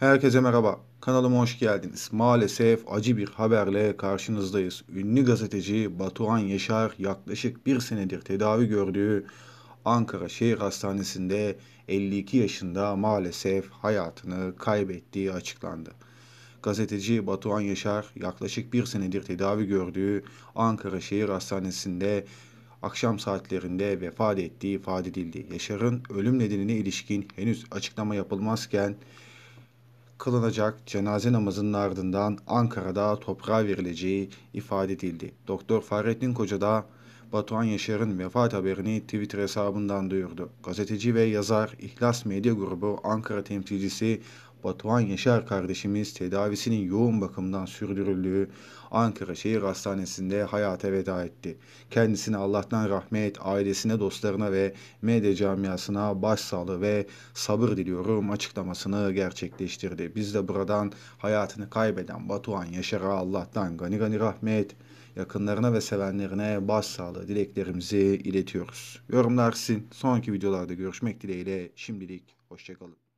Herkese merhaba. Kanalıma hoş geldiniz. Maalesef acı bir haberle karşınızdayız. Ünlü gazeteci Batuhan Yaşar yaklaşık bir senedir tedavi gördüğü Ankara Şehir Hastanesi'nde 52 yaşında maalesef hayatını kaybettiği açıklandı. Gazeteci Batuhan Yaşar yaklaşık bir senedir tedavi gördüğü Ankara Şehir Hastanesi'nde akşam saatlerinde vefat ettiği ifade edildi. Yaşar'ın ölüm nedenine ilişkin henüz açıklama yapılmazken kılınacak cenaze namazının ardından Ankara'da toprağa verileceği ifade edildi. Doktor Fahrettin Koca da Batuhan Yaşar'ın vefat haberini Twitter hesabından duyurdu. Gazeteci ve yazar İhlas Medya Grubu Ankara temsilcisi Batuhan Yaşar kardeşimiz tedavisinin yoğun bakımdan sürdürüldüğü Ankara Şehir Hastanesi'nde hayata veda etti. Kendisine Allah'tan rahmet, ailesine, dostlarına ve medya camiasına başsağlığı ve sabır diliyorum açıklamasını gerçekleştirdi. Biz de buradan hayatını kaybeden Batuhan Yaşar'a Allah'tan gani gani rahmet, yakınlarına ve sevenlerine başsağlığı sağlığı dileklerimizi iletiyoruz. Yorumlar sizin. Sonraki videolarda görüşmek dileğiyle. Şimdilik hoşçakalın.